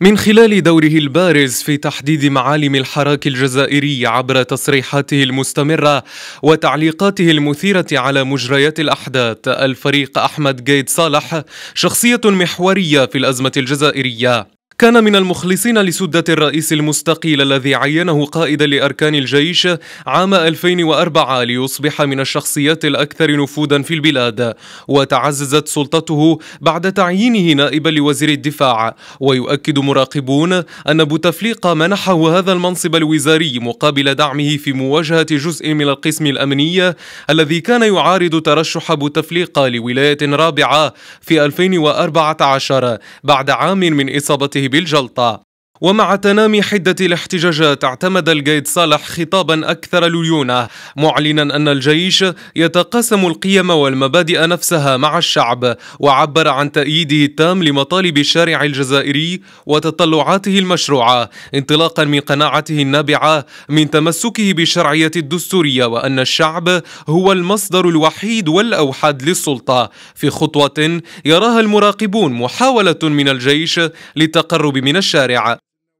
من خلال دوره البارز في تحديد معالم الحراك الجزائري عبر تصريحاته المستمرة وتعليقاته المثيرة على مجريات الأحداث الفريق أحمد جيد صالح شخصية محورية في الأزمة الجزائرية كان من المخلصين لسدة الرئيس المستقيل الذي عينه قائدا لأركان الجيش عام 2004 ليصبح من الشخصيات الأكثر نفوذا في البلاد وتعززت سلطته بعد تعيينه نائبا لوزير الدفاع ويؤكد مراقبون أن بوتفليقة منحه هذا المنصب الوزاري مقابل دعمه في مواجهة جزء من القسم الأمني الذي كان يعارض ترشح بوتفليقة لولاية رابعة في 2014 بعد عام من إصابته بالجلطة ومع تنامي حدة الاحتجاجات اعتمد القيد صالح خطابا أكثر لليونة معلنا أن الجيش يتقاسم القيم والمبادئ نفسها مع الشعب وعبر عن تأييده التام لمطالب الشارع الجزائري وتطلعاته المشروعة انطلاقا من قناعته النابعة من تمسكه بالشرعية الدستورية وأن الشعب هو المصدر الوحيد والأوحد للسلطة في خطوة يراها المراقبون محاولة من الجيش للتقرب من الشارع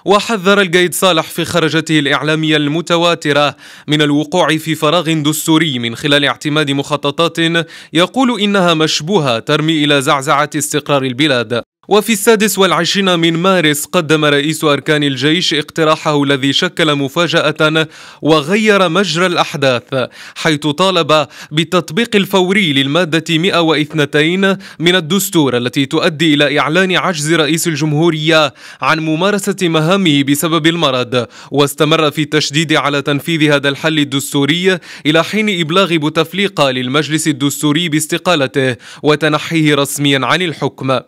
وحذر القيد صالح في خرجته الإعلامية المتواترة من الوقوع في فراغ دستوري من خلال اعتماد مخططات يقول إنها مشبوهة ترمي إلى زعزعة استقرار البلاد وفي السادس والعشرين من مارس قدم رئيس أركان الجيش اقتراحه الذي شكل مفاجأة وغير مجرى الأحداث حيث طالب بالتطبيق الفوري للمادة 102 من الدستور التي تؤدي إلى إعلان عجز رئيس الجمهورية عن ممارسة مهامه بسبب المرض واستمر في التشديد على تنفيذ هذا الحل الدستوري إلى حين إبلاغ بوتفليقة للمجلس الدستوري باستقالته وتنحيه رسميا عن الحكم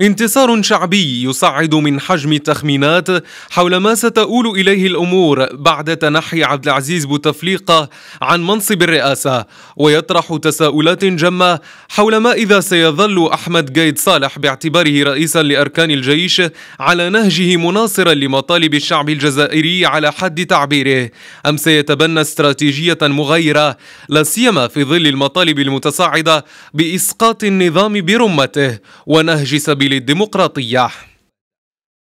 انتصار شعبي يصعد من حجم التخمينات حول ما ستؤول إليه الأمور بعد تنحي عبد العزيز بوتفليقة عن منصب الرئاسة ويطرح تساؤلات جمة حول ما إذا سيظل أحمد قيد صالح باعتباره رئيسا لأركان الجيش على نهجه مناصرا لمطالب الشعب الجزائري على حد تعبيره أم سيتبنى استراتيجية مغايرة لا سيما في ظل المطالب المتصاعدة بإسقاط النظام برمته ونهج سبيل الديمقراطيه